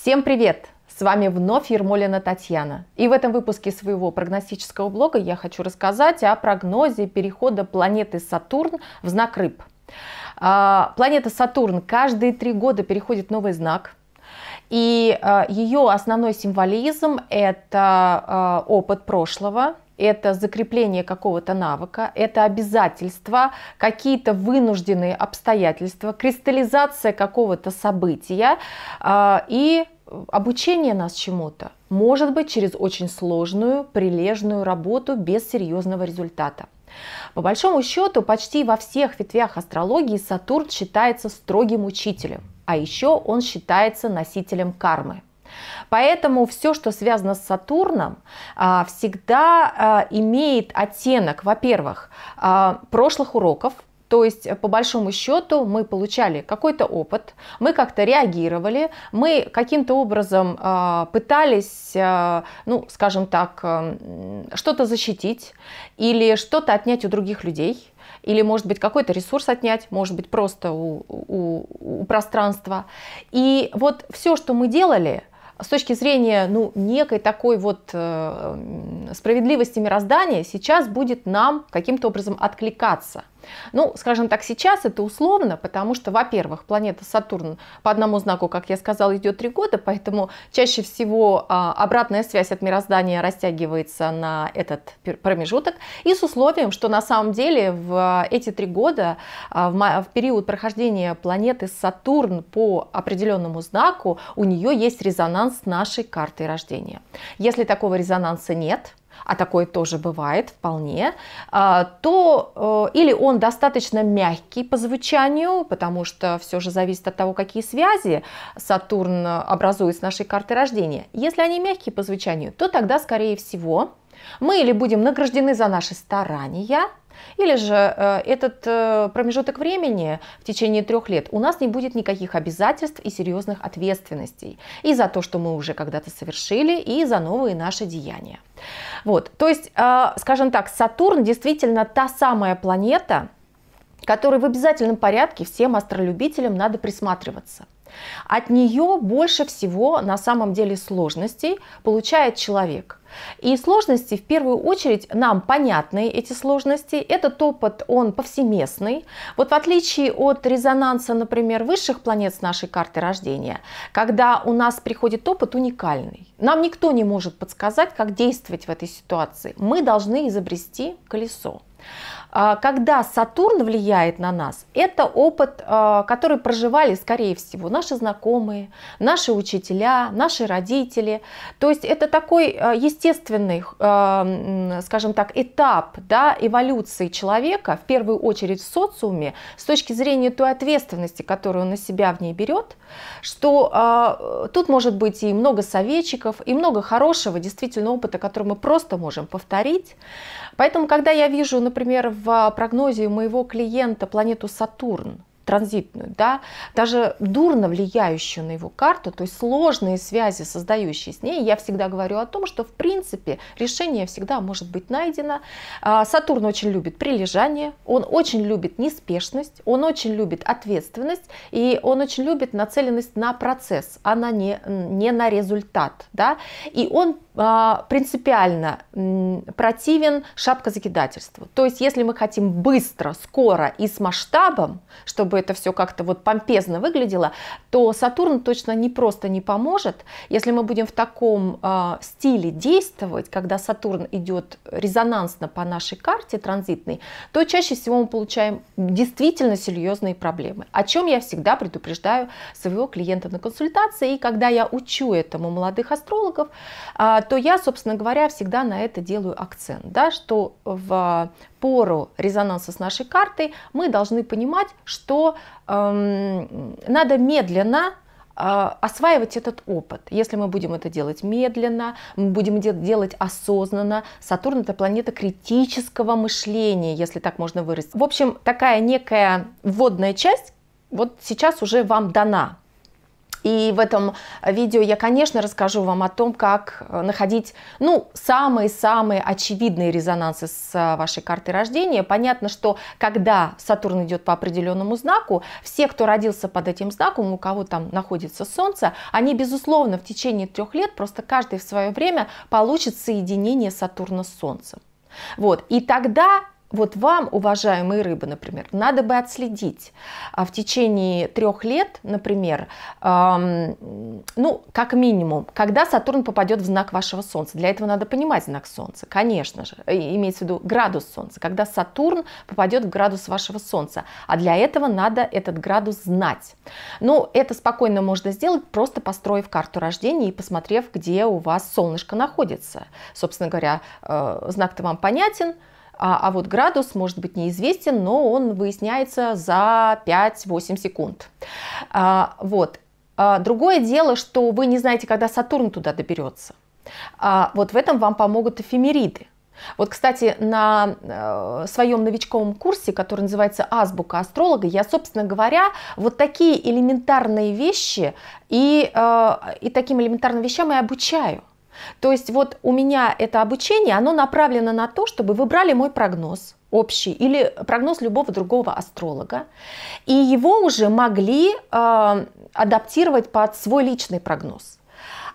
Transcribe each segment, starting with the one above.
Всем привет! С вами вновь Ермолина Татьяна. И в этом выпуске своего прогностического блога я хочу рассказать о прогнозе перехода планеты Сатурн в знак рыб. А, планета Сатурн каждые три года переходит в новый знак – и а, ее основной символизм – это а, опыт прошлого, это закрепление какого-то навыка, это обязательства, какие-то вынужденные обстоятельства, кристаллизация какого-то события а, и обучение нас чему-то, может быть, через очень сложную, прилежную работу без серьезного результата. По большому счету, почти во всех ветвях астрологии Сатурн считается строгим учителем, а еще он считается носителем кармы – Поэтому все, что связано с Сатурном, а, всегда а, имеет оттенок, во-первых, а, прошлых уроков, то есть, по большому счету, мы получали какой-то опыт, мы как-то реагировали, мы каким-то образом э, пытались, э, ну, скажем так, э, что-то защитить или что-то отнять у других людей или, может быть, какой-то ресурс отнять, может быть, просто у, у, у пространства. И вот все, что мы делали, с точки зрения ну, некой такой вот э, справедливости мироздания сейчас будет нам каким-то образом откликаться. Ну, скажем так, сейчас это условно, потому что, во-первых, планета Сатурн по одному знаку, как я сказала, идет три года, поэтому чаще всего а, обратная связь от мироздания растягивается на этот промежуток. И с условием, что на самом деле в а, эти три года, а, в период прохождения планеты Сатурн по определенному знаку, у нее есть резонанс нашей картой рождения. Если такого резонанса нет, а такое тоже бывает вполне, а, то э, или он достаточно мягкий по звучанию, потому что все же зависит от того, какие связи Сатурн образует с нашей картой рождения. Если они мягкие по звучанию, то тогда, скорее всего, мы или будем награждены за наши старания – или же э, этот э, промежуток времени в течение трех лет у нас не будет никаких обязательств и серьезных ответственностей и за то, что мы уже когда-то совершили, и за новые наши деяния. Вот, то есть, э, скажем так, Сатурн действительно та самая планета, которой в обязательном порядке всем астролюбителям надо присматриваться – от нее больше всего на самом деле сложностей получает человек. И сложности, в первую очередь, нам понятны эти сложности. Этот опыт, он повсеместный. Вот в отличие от резонанса, например, высших планет с нашей карты рождения, когда у нас приходит опыт уникальный, нам никто не может подсказать, как действовать в этой ситуации. Мы должны изобрести колесо. А, когда Сатурн влияет на нас, это опыт, а, который проживали, скорее всего, наши знакомые, наши учителя, наши родители. То есть это такой а, естественный, скажем так, этап да, эволюции человека, в первую очередь в социуме, с точки зрения той ответственности, которую он на себя в ней берет, что тут может быть и много советчиков, и много хорошего действительно опыта, который мы просто можем повторить. Поэтому, когда я вижу, например, в прогнозе моего клиента планету Сатурн, транзитную, да, даже дурно влияющую на его карту, то есть сложные связи, создающие с ней, я всегда говорю о том, что в принципе решение всегда может быть найдено. А, Сатурн очень любит прилежание, он очень любит неспешность, он очень любит ответственность и он очень любит нацеленность на процесс, а не, не на результат, да, и он а, принципиально противен шапка закидательству. То есть, если мы хотим быстро, скоро и с масштабом, чтобы это все как-то вот помпезно выглядело, то Сатурн точно не просто не поможет. Если мы будем в таком а, стиле действовать, когда Сатурн идет резонансно по нашей карте транзитной, то чаще всего мы получаем действительно серьезные проблемы, о чем я всегда предупреждаю своего клиента на консультации. И когда я учу этому молодых астрологов, а, то я, собственно говоря, всегда на это делаю акцент, да, что в пору резонанса с нашей картой мы должны понимать, что эм, надо медленно э, осваивать этот опыт. Если мы будем это делать медленно, мы будем делать осознанно. Сатурн – это планета критического мышления, если так можно выразить. В общем, такая некая вводная часть вот сейчас уже вам дана. И в этом видео я, конечно, расскажу вам о том, как э, находить, ну, самые-самые очевидные резонансы с э, вашей картой рождения. Понятно, что когда Сатурн идет по определенному знаку, все, кто родился под этим знаком, у кого там находится Солнце, они, безусловно, в течение трех лет, просто каждый в свое время получит соединение Сатурна с Солнцем. Вот. И тогда вот вам, уважаемые рыбы, например, надо бы отследить а в течение трех лет, например, эм, ну, как минимум, когда Сатурн попадет в знак вашего Солнца. Для этого надо понимать знак Солнца, конечно же, имеется в виду градус Солнца, когда Сатурн попадет в градус вашего Солнца. А для этого надо этот градус знать. Ну, это спокойно можно сделать, просто построив карту рождения и посмотрев, где у вас солнышко находится. Собственно говоря, э, знак-то вам понятен – а, а вот градус может быть неизвестен, но он выясняется за 5-8 секунд. А, вот. А, другое дело, что вы не знаете, когда Сатурн туда доберется. А, вот в этом вам помогут эфемериды. Вот, кстати, на э, своем новичковом курсе, который называется «Азбука астролога», я, собственно говоря, вот такие элементарные вещи и, э, и таким элементарным вещам и обучаю. То есть вот у меня это обучение, оно направлено на то, чтобы вы брали мой прогноз общий или прогноз любого другого астролога, и его уже могли э, адаптировать под свой личный прогноз.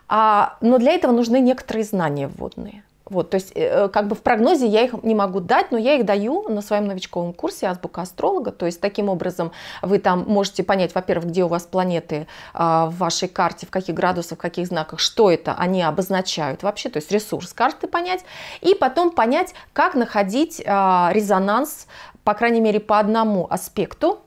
А, но для этого нужны некоторые знания вводные. Вот, то есть, э, э, как бы в прогнозе я их не могу дать, но я их даю на своем новичковом курсе «Азбука астролога». То есть, таким образом вы там можете понять, во-первых, где у вас планеты а, в вашей карте, в каких градусах, в каких знаках, что это они обозначают вообще, то есть ресурс карты понять, и потом понять, как находить а, резонанс, по крайней мере, по одному аспекту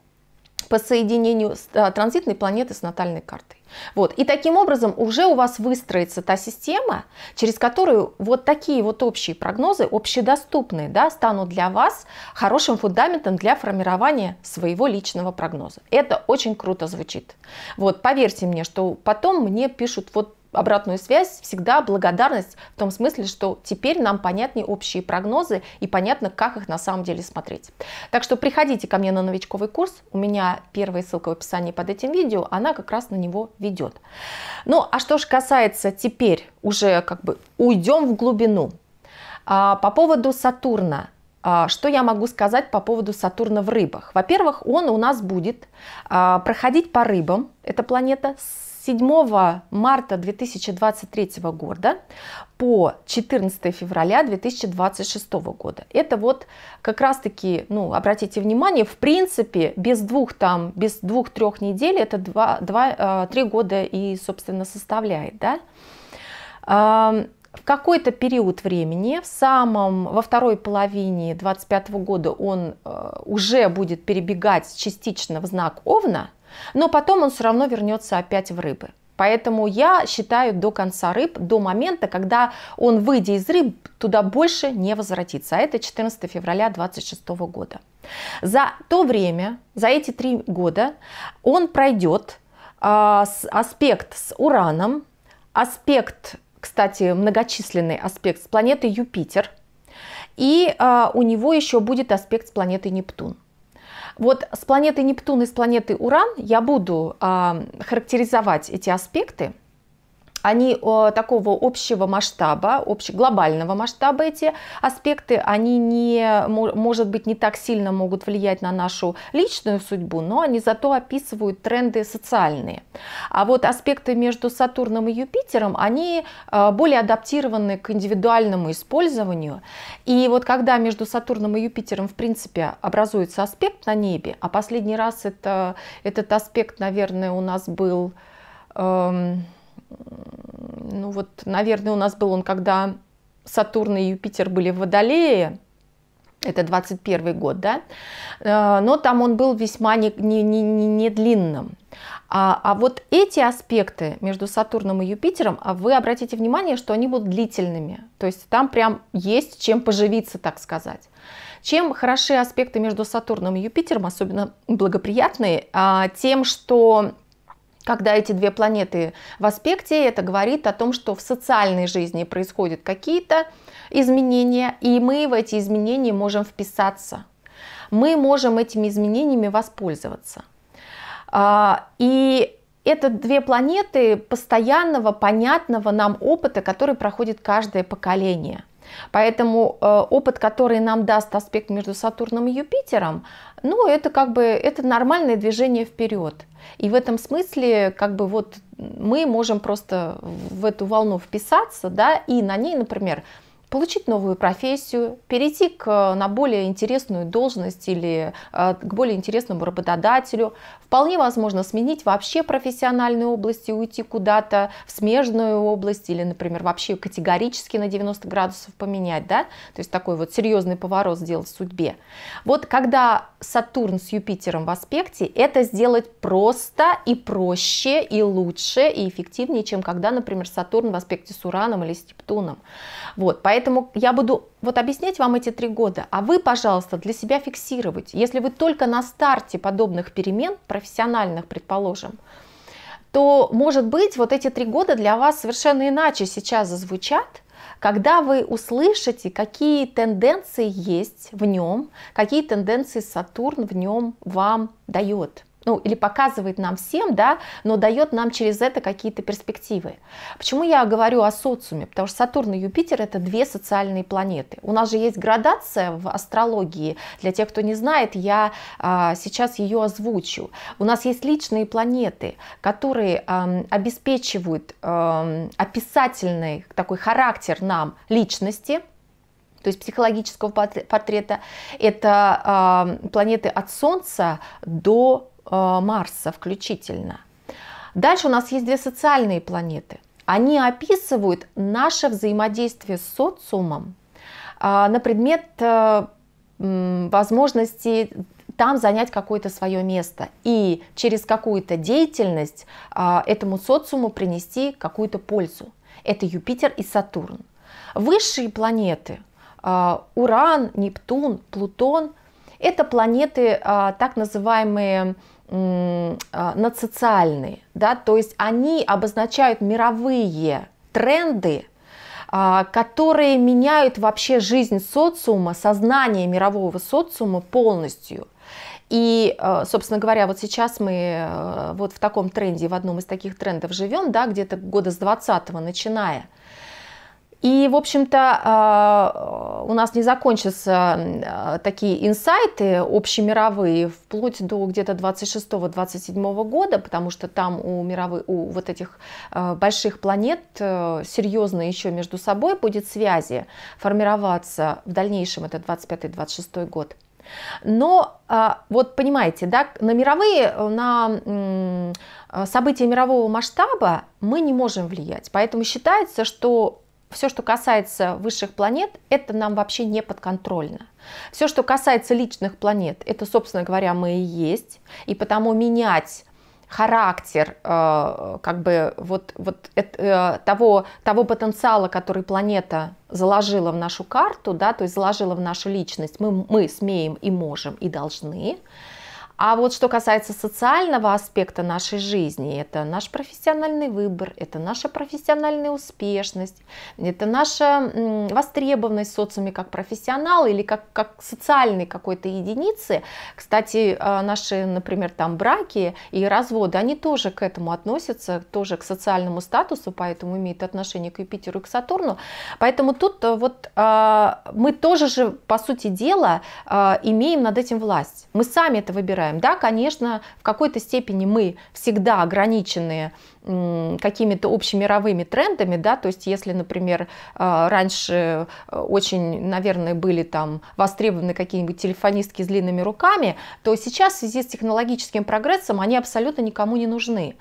по соединению а, транзитной планеты с натальной картой. Вот. И таким образом уже у вас выстроится та система, через которую вот такие вот общие прогнозы, общедоступные, да, станут для вас хорошим фундаментом для формирования своего личного прогноза. Это очень круто звучит. Вот, поверьте мне, что потом мне пишут, вот обратную связь, всегда благодарность в том смысле, что теперь нам понятны общие прогнозы и понятно, как их на самом деле смотреть. Так что приходите ко мне на новичковый курс, у меня первая ссылка в описании под этим видео, она как раз на него ведет. Ну, а что же касается теперь, уже как бы уйдем в глубину. А, по поводу Сатурна, а, что я могу сказать по поводу Сатурна в рыбах? Во-первых, он у нас будет а, проходить по рыбам, эта планета, с 7 марта 2023 года по 14 февраля 2026 года. Это вот как раз-таки, ну, обратите внимание, в принципе, без двух там, без двух-трех недель это два два э, три года и, собственно, составляет, да. В какой-то период времени, в самом, во второй половине 25 года он э, уже будет перебегать частично в знак Овна – но потом он все равно вернется опять в рыбы. Поэтому я считаю до конца рыб, до момента, когда он, выйдя из рыб, туда больше не возвратится. А это 14 февраля 2026 года. За то время, за эти три года, он пройдет э, а, аспект с Ураном, аспект, кстати, многочисленный аспект с планетой Юпитер, и э, у него еще будет аспект с планетой Нептун. Вот с планеты Нептун и с планеты Уран я буду э, характеризовать эти аспекты, они такого общего масштаба, глобального масштаба эти аспекты, они не, может быть, не так сильно могут влиять на нашу личную судьбу, но они зато описывают тренды социальные. А вот аспекты между Сатурном и Юпитером, они э, более адаптированы к индивидуальному использованию. И вот когда между Сатурном и Юпитером, в принципе, образуется аспект на небе, а последний раз это, этот аспект, наверное, у нас был... Э, ну вот, наверное, у нас был он, когда Сатурн и Юпитер были в Водолее, это 21 год, да, э, но там он был весьма не, не, не, не длинным. А, а вот эти аспекты между Сатурном и Юпитером, а вы обратите внимание, что они будут длительными, то есть там прям есть чем поживиться, так сказать. Чем хороши аспекты между Сатурном и Юпитером, особенно благоприятные, а, тем, что когда эти две планеты в аспекте, это говорит о том, что в социальной жизни происходят какие-то изменения, и мы в эти изменения можем вписаться. Мы можем этими изменениями воспользоваться. А, и это две планеты постоянного, понятного нам опыта, который проходит каждое поколение. Поэтому э, опыт, который нам даст аспект между Сатурном и Юпитером, ну, это как бы это нормальное движение вперед. И в этом смысле, как бы вот мы можем просто в эту волну вписаться, да, и на ней, например, получить новую профессию, перейти к, э, на более интересную должность или э, к более интересному работодателю. Вполне возможно сменить вообще профессиональную область и уйти куда-то в смежную область или, например, вообще категорически на 90 градусов поменять, да, то есть такой вот серьезный поворот сделать в судьбе. Вот когда Сатурн с Юпитером в аспекте, это сделать просто и проще, и лучше, и эффективнее, чем когда, например, Сатурн в аспекте с Ураном или с Нептуном. Вот, поэтому я буду вот объяснять вам эти три года, а вы, пожалуйста, для себя фиксировать. Если вы только на старте подобных перемен, профессиональных, предположим, то, может быть, вот эти три года для вас совершенно иначе сейчас зазвучат, когда вы услышите, какие тенденции есть в нем, какие тенденции Сатурн в нем вам дает – ну, или показывает нам всем, да, но дает нам через это какие-то перспективы. Почему я говорю о социуме? Потому что Сатурн и Юпитер – это две социальные планеты. У нас же есть градация в астрологии. Для тех, кто не знает, я а, сейчас ее озвучу. У нас есть личные планеты, которые а, обеспечивают а, описательный такой характер нам личности, то есть психологического портрета, это э, планеты от Солнца до Э, Марса включительно. Дальше у нас есть две социальные планеты. Они описывают наше взаимодействие с социумом э, на предмет э, возможности там занять какое-то свое место и через какую-то деятельность этому социуму принести какую-то пользу. Это Юпитер и Сатурн. Высшие планеты, Уран, Нептун, Плутон, это планеты так называемые а, надсоциальные, да, то есть они обозначают мировые тренды, а, которые меняют вообще жизнь социума, сознание мирового социума полностью. И, а, собственно говоря, вот сейчас мы вот в таком тренде, в одном из таких трендов живем, да, где-то года с 20-го начиная. И, в общем-то, а, у нас не закончатся а, такие инсайты общемировые вплоть до где-то 26-27 года, потому что там у, мировых, у вот этих а, больших планет серьезно еще между собой будет связи формироваться в дальнейшем, это 25-26 год. Но вот понимаете, да, на мировые, на события мирового масштаба мы не можем влиять. Поэтому считается, что все, что касается высших планет, это нам вообще не подконтрольно. Все, что касается личных планет, это, собственно говоря, мы и есть. И потому менять характер э, как бы вот, вот э, того, того потенциала, который планета заложила в нашу карту, да, то есть заложила в нашу личность, мы, мы смеем и можем и должны. А вот что касается социального аспекта нашей жизни, это наш профессиональный выбор, это наша профессиональная успешность, это наша востребованность в социуме как профессионал или как, как социальной какой-то единицы. Кстати, э, наши, например, там браки и разводы, они тоже к этому относятся, тоже к социальному статусу, поэтому имеют отношение к Юпитеру и к Сатурну. Поэтому тут э, вот э, мы тоже же, по сути дела, имеем над этим власть. Мы сами это выбираем выбираем. Да, конечно, в какой-то степени мы всегда ограничены какими-то общемировыми трендами, да, то есть если, например, а, раньше э, очень, наверное, были там востребованы какие-нибудь телефонистки с длинными руками, то сейчас в связи с технологическим прогрессом они абсолютно никому не нужны.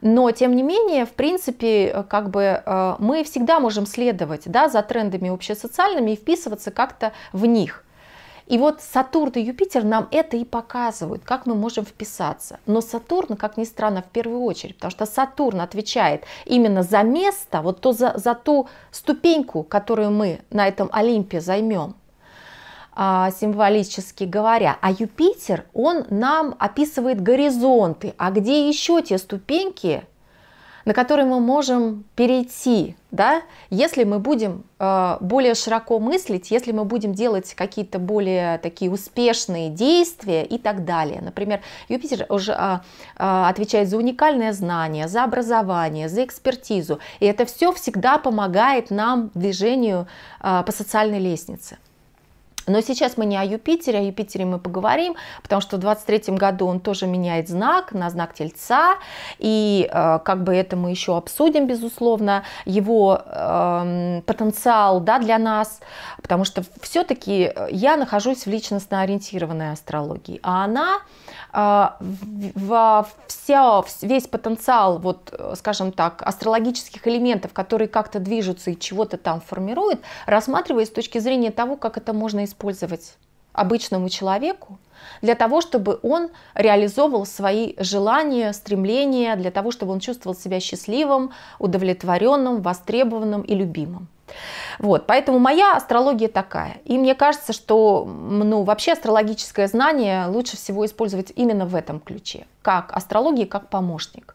Но, тем не менее, в принципе, э, как бы э, мы всегда можем следовать, да, за трендами общесоциальными и вписываться как-то в них – и вот Сатурн и Юпитер нам это и показывают, как мы можем вписаться. Но Сатурн, как ни странно, в первую очередь, потому что Сатурн отвечает именно за место, вот то за, за ту ступеньку, которую мы на этом Олимпе займем а, символически говоря, а Юпитер, он нам описывает горизонты, а где еще те ступеньки, на который мы можем перейти, да, если мы будем э, более широко мыслить, если мы будем делать какие-то более такие успешные действия и так далее. Например, Юпитер уже э, э, отвечает за уникальное знание, за образование, за экспертизу, и это все всегда помогает нам движению э, по социальной лестнице. Но сейчас мы не о Юпитере, о Юпитере мы поговорим, потому что в 23 году он тоже меняет знак на знак Тельца, и э, как бы это мы еще обсудим, безусловно, его э, потенциал да, для нас, потому что все-таки э, я нахожусь в личностно ориентированной астрологии, а она э, во вся, весь потенциал, вот, э, скажем так, астрологических элементов, которые как-то движутся и чего-то там формируют, рассматривает с точки зрения того, как это можно использовать использовать обычному человеку для того, чтобы он реализовывал свои желания, стремления, для того, чтобы он чувствовал себя счастливым, удовлетворенным, востребованным и любимым. Вот, поэтому моя астрология такая. И мне кажется, что ну, вообще астрологическое знание лучше всего использовать именно в этом ключе, как астрология, как помощник.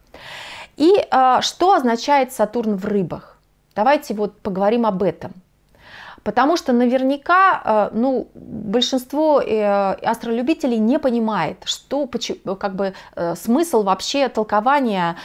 И э, что означает Сатурн в рыбах? Давайте вот поговорим об этом – Потому что наверняка э, ну, большинство э, астролюбителей не понимает, что, как бы, э, смысл вообще толкования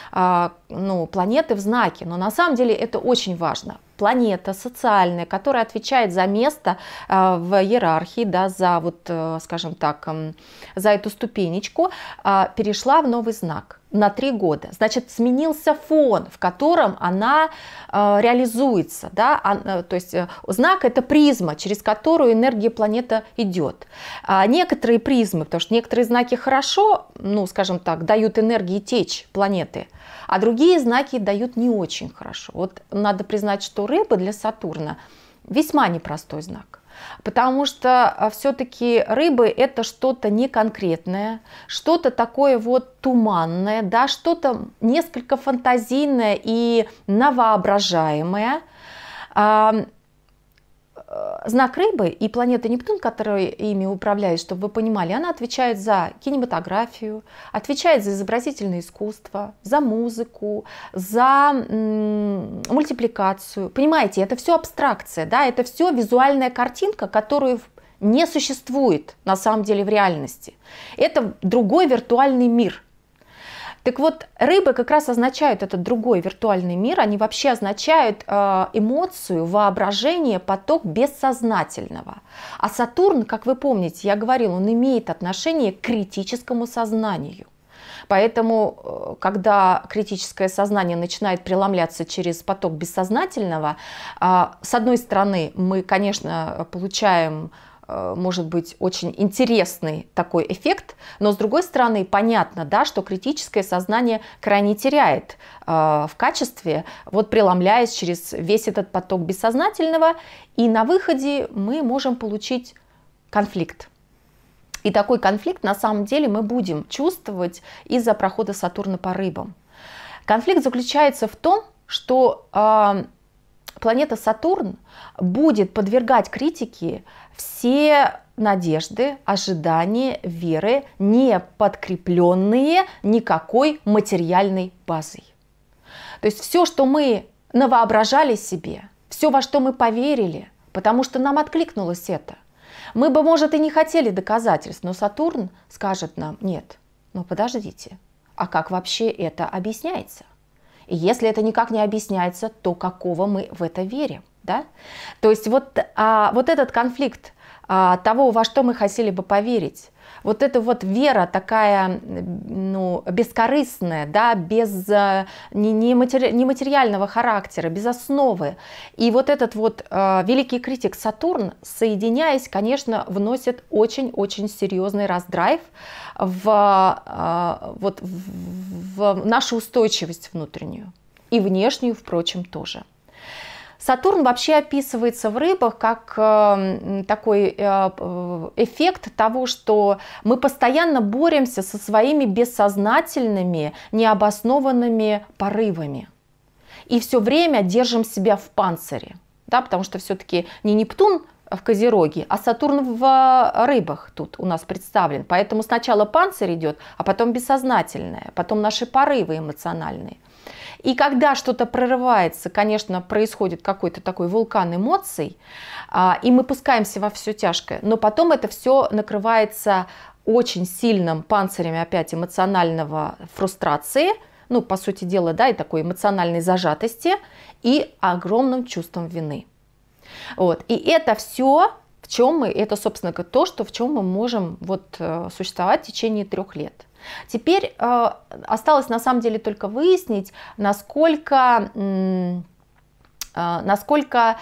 ну, планеты в знаке. Но на самом деле это очень важно планета социальная, которая отвечает за место э, в иерархии, да, за вот, э, скажем так, эм, за эту ступенечку, э, перешла в новый знак на три года. Значит, сменился фон, в котором она реализуется. Да? то есть знак – это призма, через которую энергия планеты идет. А некоторые призмы, потому что некоторые знаки хорошо, ну, скажем так, дают энергии течь планеты – а другие знаки дают не очень хорошо. Вот надо признать, что рыба для Сатурна весьма непростой знак. Потому что а, все-таки рыбы это что-то неконкретное, что-то такое вот туманное, да, что-то несколько фантазийное и новоображаемое. Э, знак рыбы и планета Нептун, которая ими управляет, чтобы вы понимали, она отвечает за кинематографию, отвечает за изобразительное искусство, за музыку, за мультипликацию. Понимаете, это все абстракция, да, это все визуальная картинка, которую не существует на самом деле в реальности. Это другой виртуальный мир – так вот, рыбы как раз означают этот другой виртуальный мир, они вообще означают э, эмоцию, воображение, поток бессознательного. А Сатурн, как вы помните, я говорила, он имеет отношение к критическому сознанию. Поэтому, э, когда критическое сознание начинает преломляться через поток бессознательного, э, с одной стороны, мы, конечно, получаем Э, может быть очень интересный такой эффект, но с другой стороны понятно, да, что критическое сознание крайне теряет э, в качестве, вот преломляясь через весь этот поток бессознательного, и на выходе мы можем получить конфликт. И такой конфликт на самом деле мы будем чувствовать из-за прохода Сатурна по рыбам. Конфликт заключается в том, что э, планета Сатурн будет подвергать критике все надежды, ожидания, веры, не подкрепленные никакой материальной базой. То есть все, что мы навоображали себе, все, во что мы поверили, потому что нам откликнулось это. Мы бы, может, и не хотели доказательств, но Сатурн скажет нам, нет, ну подождите, а как вообще это объясняется? И если это никак не объясняется, то какого мы в это верим? Да? То есть вот, а, вот этот конфликт а, того, во что мы хотели бы поверить, вот эта вот вера такая, ну, бескорыстная, да, без э, нематериального характера, без основы. И вот этот вот э, великий критик Сатурн, соединяясь, конечно, вносит очень-очень серьезный раздрайв в, э, вот, в, в нашу устойчивость внутреннюю и внешнюю, впрочем, тоже. Сатурн вообще описывается в рыбах как эм, такой э, эффект того, что мы постоянно боремся со своими бессознательными, необоснованными порывами. И все время держим себя в панцире. Да, потому что все-таки не Нептун в Козероге, а Сатурн в э, рыбах тут у нас представлен. Поэтому сначала панцирь идет, а потом бессознательное, потом наши порывы эмоциональные – и когда что-то прорывается, конечно, происходит какой-то такой вулкан эмоций, а, и мы пускаемся во все тяжкое, но потом это все накрывается очень сильным панцирем опять эмоционального фрустрации, ну, по сути дела, да, и такой эмоциональной зажатости, и огромным чувством вины. Вот. И это все, в чем мы, это, собственно, то, что, в чем мы можем вот, э, существовать в течение трех лет – Теперь э, осталось на самом деле только выяснить, насколько, э, насколько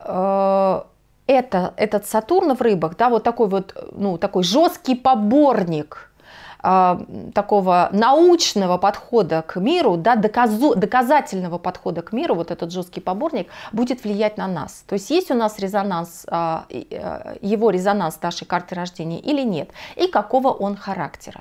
э, это, этот Сатурн в рыбах, да, вот такой вот, ну, такой жесткий поборник – а, такого научного подхода к миру, да, доказу, доказательного подхода к миру, вот этот жесткий поборник, будет влиять на нас. То есть есть у нас резонанс, а, а, его резонанс нашей карты рождения или нет, и какого он характера.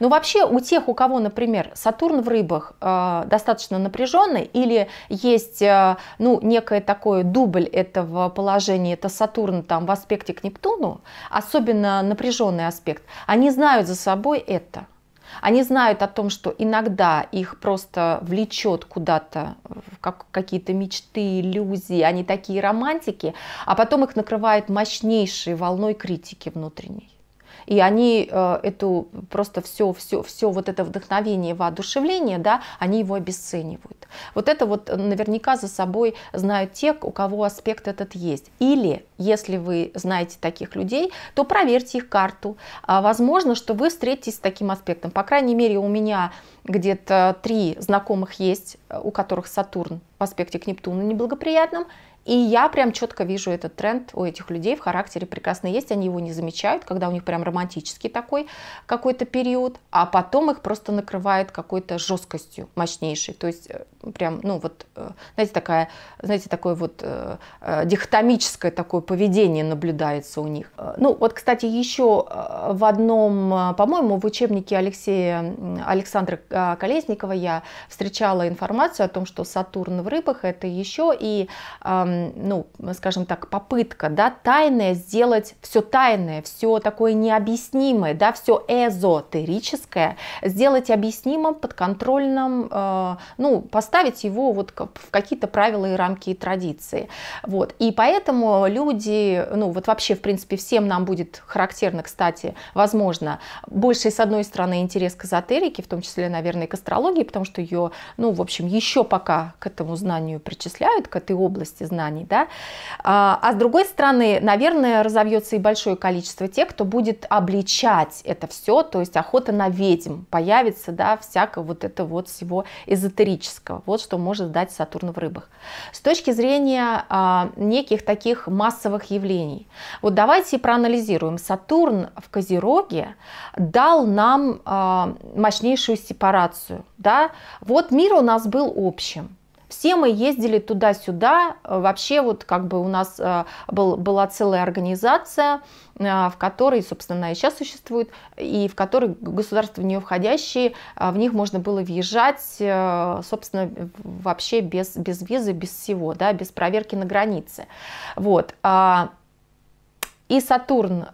Но ну, вообще у тех, у кого, например, Сатурн в рыбах э, достаточно напряженный, или есть э, ну, некое такое дубль этого положения, это Сатурн там в аспекте к Нептуну, особенно напряженный аспект, они знают за собой это это. Они знают о том, что иногда их просто влечет куда-то в как, какие-то мечты, иллюзии, они такие романтики, а потом их накрывает мощнейшей волной критики внутренней и они э, эту просто все, все, все вот это вдохновение воодушевление, да, они его обесценивают. Вот это вот э, наверняка за собой знают те, у кого аспект этот есть. Или, если вы знаете таких людей, то проверьте их карту. А, возможно, что вы встретитесь с таким аспектом. По крайней мере, у меня где-то три знакомых есть, э, у которых Сатурн в аспекте к Нептуну неблагоприятном – и я прям четко вижу этот тренд у этих людей в характере прекрасно есть, они его не замечают, когда у них прям романтический такой какой-то период, а потом их просто накрывает какой-то жесткостью мощнейшей. То есть э, прям, ну вот, э, знаете, такая, знаете, такое вот э, э, дихотомическое такое поведение наблюдается у них. Э, ну вот, кстати, еще в одном, по-моему, в учебнике Алексея Александра Колесникова я встречала информацию о том, что Сатурн в рыбах это еще и, э, ну, скажем так, попытка, да, тайное сделать все тайное, все такое необъяснимое, да, все эзотерическое сделать объяснимым, подконтрольным, э, ну, по поставить его вот в какие-то правила и рамки и традиции. Вот. И поэтому люди, ну вот вообще, в принципе, всем нам будет характерно, кстати, возможно, больше, с одной стороны, интерес к эзотерике, в том числе, наверное, к астрологии, потому что ее, ну, в общем, еще пока к этому знанию причисляют, к этой области знаний, да. А, а с другой стороны, наверное, разовьется и большое количество тех, кто будет обличать это все, то есть охота на ведьм появится, да, всякого вот это вот всего эзотерического. Вот что может дать Сатурн в рыбах. С точки зрения а, неких таких массовых явлений. Вот давайте проанализируем. Сатурн в Козероге дал нам а, мощнейшую сепарацию. Да? Вот мир у нас был общим. Все мы ездили туда-сюда. Э, вообще вот как бы у нас э, был, была целая организация, э, в которой, собственно, и сейчас существует, и в которой государства не входящие, в них можно было въезжать, собственно, вообще без, без визы, без всего, да, без проверки на границе. Вот. А, и Сатурн,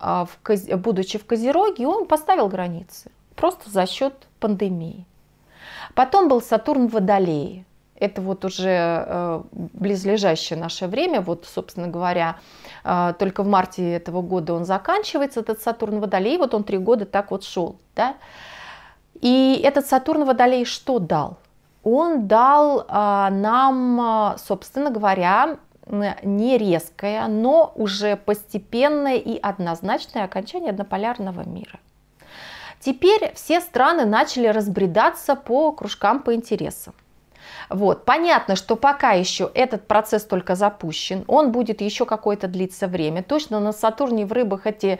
будучи в Козероге, он поставил границы просто за счет пандемии. Потом был Сатурн в Водолее. Это вот уже э, близлежащее наше время, вот, собственно говоря, э, только в марте этого года он заканчивается, этот Сатурн Водолей, вот он три года так вот шел, да. И этот Сатурн Водолей что дал? Он дал э, нам, собственно говоря, не резкое, но уже постепенное и однозначное окончание однополярного мира. Теперь все страны начали разбредаться по кружкам по интересам. Вот. Понятно, что пока еще этот процесс только запущен, он будет еще какое-то длиться время. Точно на Сатурне в рыбах эти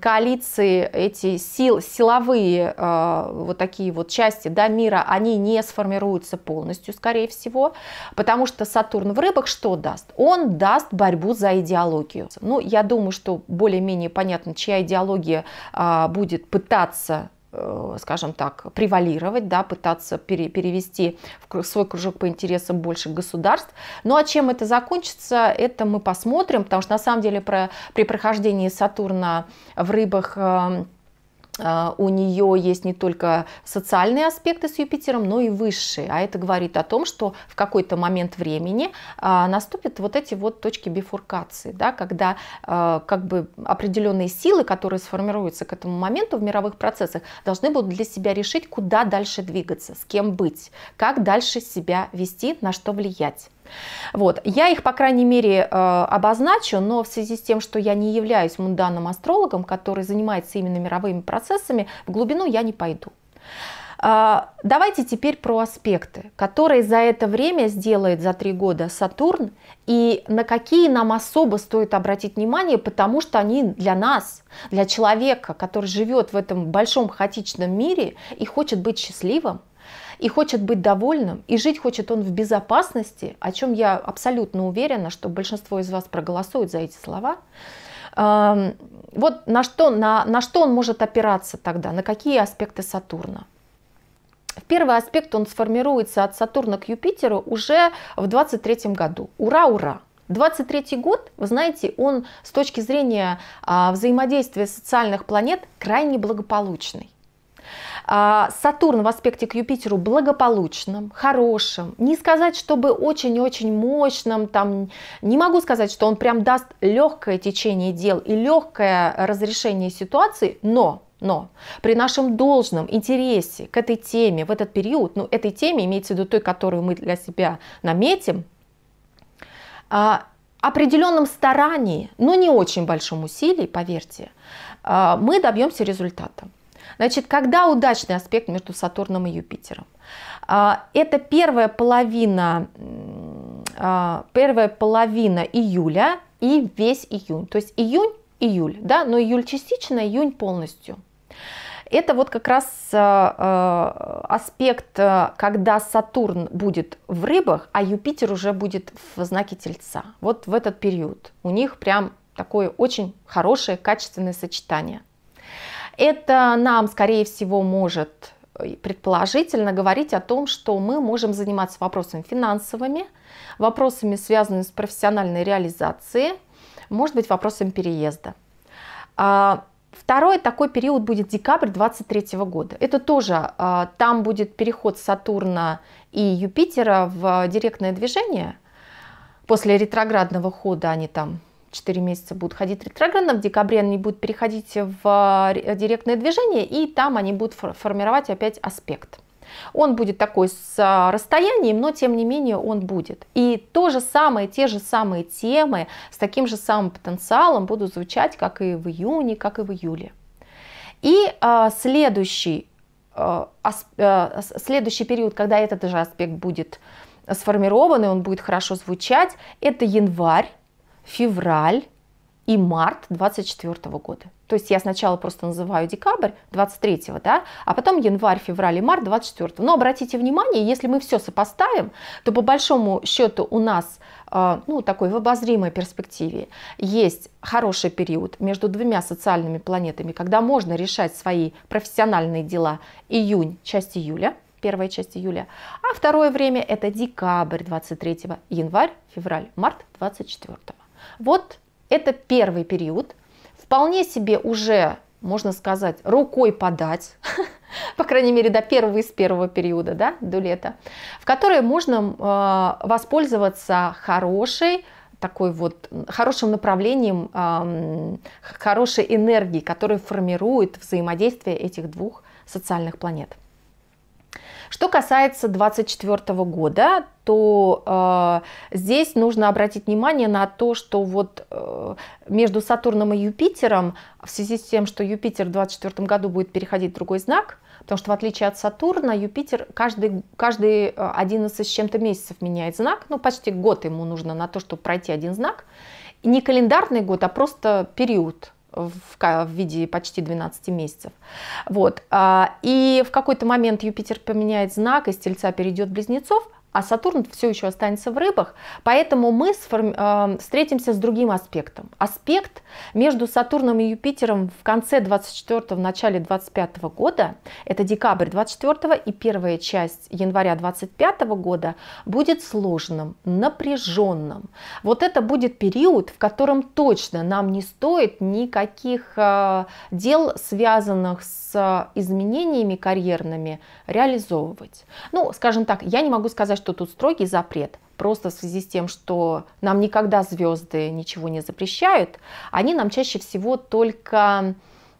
коалиции, эти сил, силовые э, вот такие вот части да, мира, они не сформируются полностью, скорее всего, потому что Сатурн в рыбах что даст? Он даст борьбу за идеологию. Ну, я думаю, что более-менее понятно, чья идеология э, будет пытаться Э, скажем так, превалировать, да, пытаться пере, перевести в свой кружок по интересам больше государств. Ну а чем это закончится, это мы посмотрим, потому что на самом деле про, при прохождении Сатурна в рыбах эм, а, у нее есть не только социальные аспекты с Юпитером, но и высшие. А это говорит о том, что в какой-то момент времени а, наступят вот эти вот точки бифуркации, да, когда а, как бы определенные силы, которые сформируются к этому моменту в мировых процессах, должны будут для себя решить, куда дальше двигаться, с кем быть, как дальше себя вести, на что влиять. Вот. Я их, по крайней мере, э, обозначу, но в связи с тем, что я не являюсь мунданным астрологом, который занимается именно мировыми процессами, в глубину я не пойду. А, давайте теперь про аспекты, которые за это время сделает за три года Сатурн, и на какие нам особо стоит обратить внимание, потому что они для нас, для человека, который живет в этом большом хаотичном мире и хочет быть счастливым, и хочет быть довольным, и жить хочет он в безопасности, о чем я абсолютно уверена, что большинство из вас проголосует за эти слова. Эм, вот на что, на, на что он может опираться тогда, на какие аспекты Сатурна? В первый аспект он сформируется от Сатурна к Юпитеру уже в 23 году. Ура, ура! 23 год, вы знаете, он с точки зрения а, взаимодействия социальных планет крайне благополучный. А, Сатурн в аспекте к Юпитеру благополучным, хорошим. Не сказать, чтобы очень-очень мощным. Там, не могу сказать, что он прям даст легкое течение дел и легкое разрешение ситуации, но но при нашем должном интересе к этой теме в этот период, ну этой теме имеется в виду той, которую мы для себя наметим, а, определенном старании, но не очень большом усилии, поверьте, а, мы добьемся результата. Значит, когда удачный аспект между Сатурном и Юпитером? А, это первая половина, а, первая половина июля и весь июнь. То есть июнь, июль, да, но июль частично, июнь полностью. Это вот как раз а, аспект, когда Сатурн будет в рыбах, а Юпитер уже будет в знаке Тельца. Вот в этот период у них прям такое очень хорошее, качественное сочетание. Это нам, скорее всего, может э, предположительно говорить о том, что мы можем заниматься вопросами финансовыми, вопросами, связанными с профессиональной реализацией, может быть, вопросом переезда. А, второй такой период будет декабрь 23 года. Это тоже а, там будет переход Сатурна и Юпитера в директное движение. После ретроградного хода они там 4 месяца будут ходить ретроградно, в декабре они будут переходить в э, директное движение, и там они будут формировать опять аспект. Он будет такой с э, расстоянием, но тем не менее он будет. И то же самое, те же самые темы с таким же самым потенциалом будут звучать, как и в июне, как и в июле. И а, следующий, а, а, следующий период, когда этот же аспект будет сформирован, и он будет хорошо звучать, это январь февраль и март 24 года. То есть я сначала просто называю декабрь 23, да, а потом январь, февраль и март 24. Но обратите внимание, если мы все сопоставим, то по большому счету у нас э, ну, такой в обозримой перспективе есть хороший период между двумя социальными планетами, когда можно решать свои профессиональные дела июнь, часть июля, первая часть июля, а второе время это декабрь 23, январь, февраль, март 24. Вот это первый период. Вполне себе уже, можно сказать, рукой подать, по крайней мере, до первого из первого периода, да, до лета, в которой можно э, воспользоваться хорошей, такой вот хорошим направлением, э, хорошей энергией, которая формирует взаимодействие этих двух социальных планет. Что касается 2024 года, то э, здесь нужно обратить внимание на то, что вот э, между Сатурном и Юпитером, в связи с тем, что Юпитер в 2024 году будет переходить в другой знак, потому что в отличие от Сатурна, Юпитер каждый, каждый 11 э, с чем-то месяцев меняет знак, ну почти год ему нужно на то, чтобы пройти один знак, и не календарный год, а просто период – в виде почти 12 месяцев. Вот. А, и в какой-то момент Юпитер поменяет знак, из Тельца перейдет в Близнецов – а Сатурн все еще останется в рыбах, поэтому мы сформи... Эм, встретимся с другим аспектом. Аспект между Сатурном и Юпитером в конце 24-го, в начале 25 -го года, это декабрь 24 и первая часть января 25 -го года, будет сложным, напряженным. Вот это будет период, в котором точно нам не стоит никаких э, дел, связанных с изменениями карьерными, реализовывать. Ну, скажем так, я не могу сказать, сказать, что тут строгий запрет, просто в связи с тем, что нам никогда звезды ничего не запрещают, они нам чаще всего только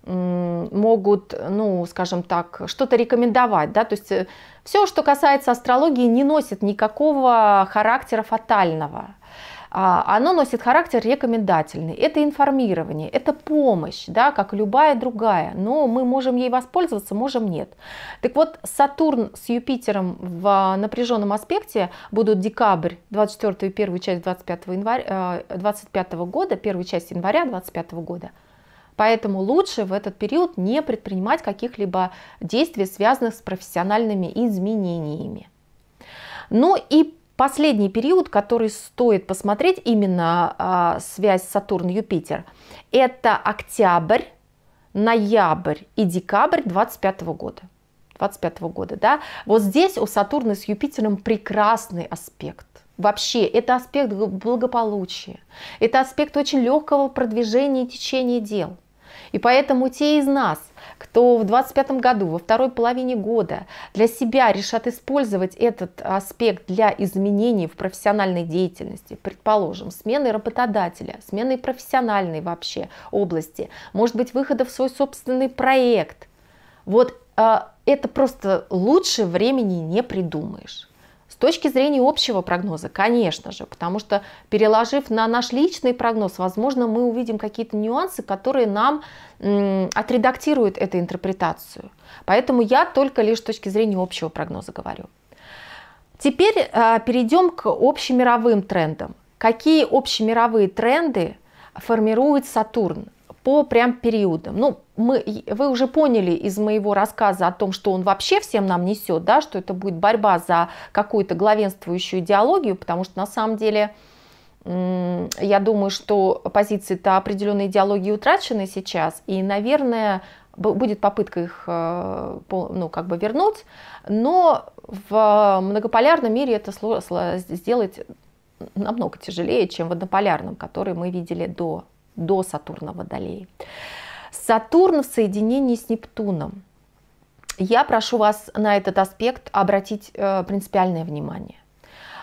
могут, ну, скажем так, что-то рекомендовать, да, то есть э, все, что касается астрологии, не носит никакого характера фатального, а, оно носит характер рекомендательный. Это информирование, это помощь, да, как любая другая, но мы можем ей воспользоваться, можем нет. Так вот, Сатурн с Юпитером в а, напряженном аспекте будут декабрь 24 и первую часть 25, января, 25 года, первую часть января 25 года. Поэтому лучше в этот период не предпринимать каких-либо действий, связанных с профессиональными изменениями. Ну и Последний период, который стоит посмотреть, именно э, связь Сатурн-Юпитер, это октябрь, ноябрь и декабрь 25 года. 25 года, да? Вот здесь у Сатурна с Юпитером прекрасный аспект. Вообще, это аспект благополучия, это аспект очень легкого продвижения и течения дел – и поэтому те из нас, кто в 2025 году, во второй половине года для себя решат использовать этот аспект для изменений в профессиональной деятельности, предположим, смены работодателя, смены профессиональной вообще области, может быть, выхода в свой собственный проект. Вот а, это просто лучше времени не придумаешь. С точки зрения общего прогноза, конечно же, потому что переложив на наш личный прогноз, возможно, мы увидим какие-то нюансы, которые нам отредактируют эту интерпретацию. Поэтому я только лишь с точки зрения общего прогноза говорю. Теперь э, перейдем к общемировым трендам. Какие общемировые тренды формирует Сатурн? по прям периодам. Ну, мы, вы уже поняли из моего рассказа о том, что он вообще всем нам несет, да, что это будет борьба за какую-то главенствующую идеологию, потому что на самом деле я думаю, что позиции-то определенной идеологии утрачены сейчас, и, наверное, будет попытка их э, ну, как бы вернуть, но в многополярном мире это сделать намного тяжелее, чем в однополярном, который мы видели до до Сатурна Водолея. Сатурн в соединении с Нептуном. Я прошу вас на этот аспект обратить э, принципиальное внимание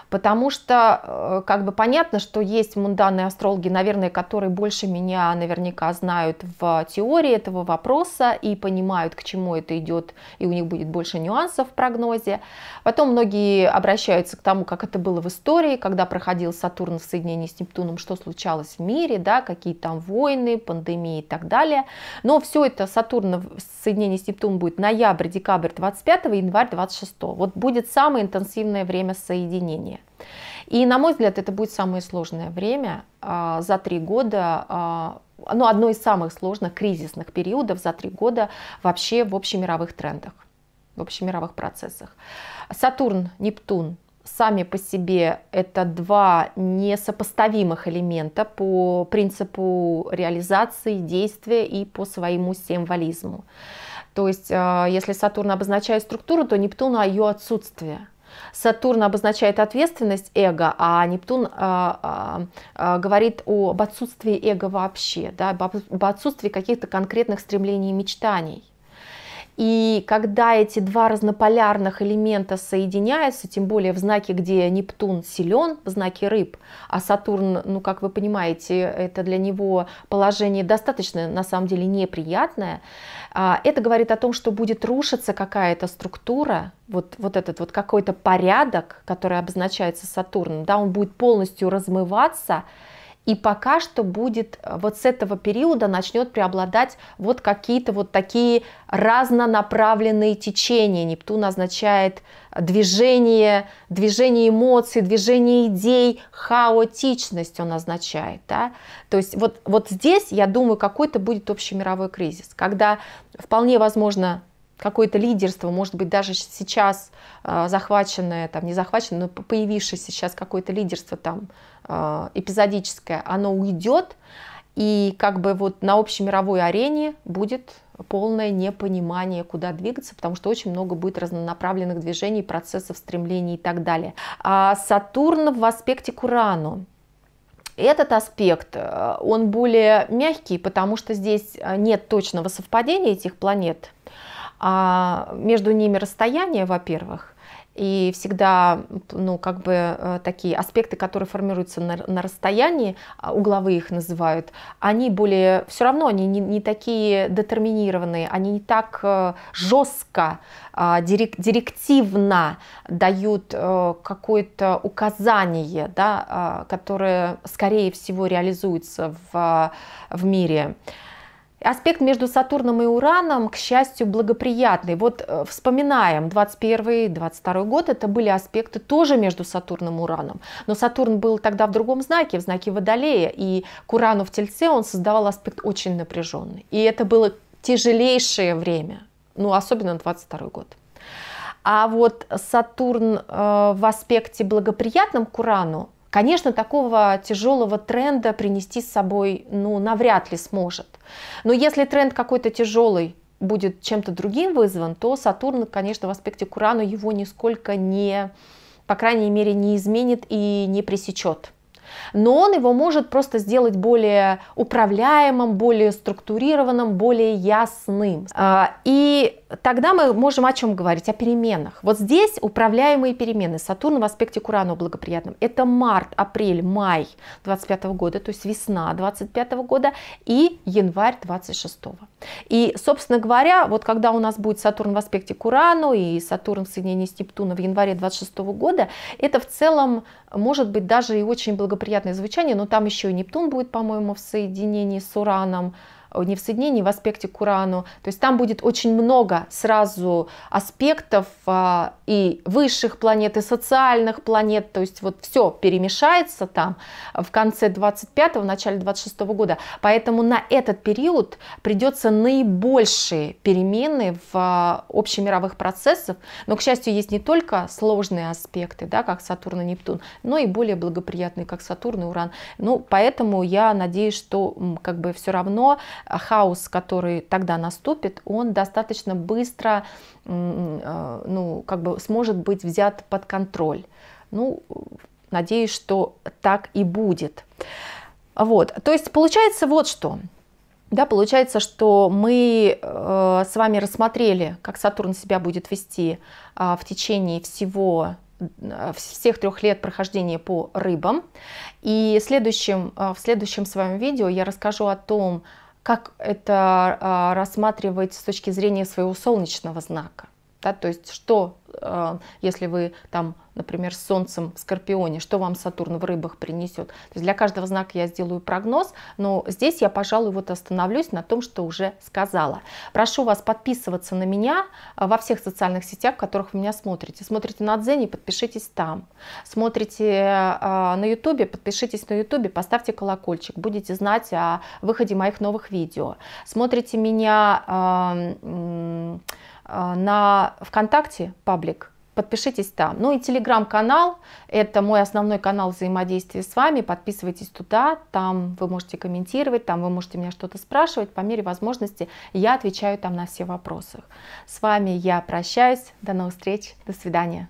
потому что э, как бы понятно, что есть мунданные астрологи, наверное, которые больше меня наверняка знают в теории этого вопроса и понимают, к чему это идет, и у них будет больше нюансов в прогнозе. Потом многие обращаются к тому, как это было в истории, когда проходил Сатурн в соединении с Нептуном, что случалось в мире, да, какие там войны, пандемии и так далее. Но все это Сатурн в соединении с Нептуном будет ноябрь, декабрь 25, январь 26. Вот будет самое интенсивное время соединения. И, на мой взгляд, это будет самое сложное время а, за три года, а, ну, одно из самых сложных кризисных периодов за три года вообще в общемировых трендах, в общемировых процессах. Сатурн, Нептун, сами по себе это два несопоставимых элемента по принципу реализации действия и по своему символизму. То есть, а, если Сатурн обозначает структуру, то Нептун ее отсутствие – Сатурн обозначает ответственность эго, а Нептун а, а, а говорит о, об отсутствии эго вообще, да, об отсутствии каких-то конкретных стремлений и мечтаний. И когда эти два разнополярных элемента соединяются, тем более в знаке, где Нептун силен, в знаке рыб, а Сатурн, ну, как вы понимаете, это для него положение достаточно, на самом деле, неприятное, а, это говорит о том, что будет рушиться какая-то структура, вот, вот этот вот какой-то порядок, который обозначается Сатурном, да, он будет полностью размываться, и пока что будет э, вот с этого периода начнет преобладать вот какие-то вот такие разнонаправленные течения. Нептун означает э, движение, движение эмоций, движение идей, хаотичность он означает. Да? То есть вот, вот здесь, я думаю, какой-то будет общий мировой кризис, когда вполне возможно какое-то лидерство, может быть, даже сейчас э, захваченное, там, не захваченное, но появившееся сейчас какое-то лидерство там Э, эпизодическое, оно уйдет, и как бы вот на общемировой арене будет полное непонимание, куда двигаться, потому что очень много будет разнонаправленных движений, процессов, стремлений и так далее. А Сатурн в аспекте к Урану. Этот аспект, э, он более мягкий, потому что здесь э, нет точного совпадения этих планет, а между ними расстояние, во-первых, и всегда, ну, как бы э, такие аспекты, которые формируются на, на расстоянии, а, угловые их называют, они более, все равно они не, не такие детерминированные, они не так э, жестко, а, дирек, директивно дают э, какое-то указание, да, а, которое, скорее всего, реализуется в, в мире. Аспект между Сатурном и Ураном, к счастью, благоприятный. Вот э, вспоминаем, 21-22 год это были аспекты тоже между Сатурном и Ураном. Но Сатурн был тогда в другом знаке, в знаке Водолея. И к Урану в Тельце он создавал аспект очень напряженный. И это было тяжелейшее время, ну особенно 22 год. А вот Сатурн э, в аспекте благоприятном к Урану, Конечно, такого тяжелого тренда принести с собой ну, навряд ли сможет. Но если тренд какой-то тяжелый будет чем-то другим вызван, то Сатурн, конечно, в аспекте к Урану его нисколько не, по крайней мере, не изменит и не пресечет но он его может просто сделать более управляемым, более структурированным, более ясным. А, и тогда мы можем о чем говорить? О переменах. Вот здесь управляемые перемены. Сатурн в аспекте к Урану благоприятным. Это март, апрель, май 25 года, то есть весна 25 года и январь 26. И, собственно говоря, вот когда у нас будет Сатурн в аспекте к Урану и Сатурн в соединении с Нептуном в январе 26 года, это в целом может быть даже и очень благоприятно приятное звучание, но там еще и Нептун будет, по-моему, в соединении с Ураном не в соединении, в аспекте к Урану. То есть там будет очень много сразу аспектов а, и высших планет, и социальных планет. То есть вот все перемешается там в конце 25-го, в начале 26 -го года. Поэтому на этот период придется наибольшие перемены в а, общемировых процессах. Но, к счастью, есть не только сложные аспекты, да, как Сатурн и Нептун, но и более благоприятные, как Сатурн и Уран. Ну, поэтому я надеюсь, что как бы все равно Э, хаос, который тогда наступит, он достаточно быстро э, ну, как бы сможет быть взят под контроль. Ну, надеюсь, что так и будет. Вот, то есть получается вот что. Да, получается, что мы э, с вами рассмотрели, как Сатурн себя будет вести э, в течение всего э, всех трех лет прохождения по рыбам. И следующим, в следующем своем видео я расскажу о том, как это а, рассматривать с точки зрения своего солнечного знака. Да, то есть что а, если вы там, например, с Солнцем в Скорпионе, что вам Сатурн в рыбах принесет. То есть для каждого знака я сделаю прогноз, но здесь я, пожалуй, вот остановлюсь на том, что уже сказала. Прошу вас подписываться на меня а, во всех социальных сетях, в которых вы меня смотрите. Смотрите на Дзене, подпишитесь там. Смотрите а, на Ютубе, подпишитесь на Ютубе, поставьте колокольчик, будете знать о выходе моих новых видео. Смотрите меня Э, на ВКонтакте паблик, подпишитесь там. Ну и телеграм-канал, это мой основной канал взаимодействия с вами, подписывайтесь туда, там вы можете комментировать, там вы можете меня что-то спрашивать, по мере возможности я отвечаю там на все вопросы. С вами я прощаюсь, до новых встреч, до свидания.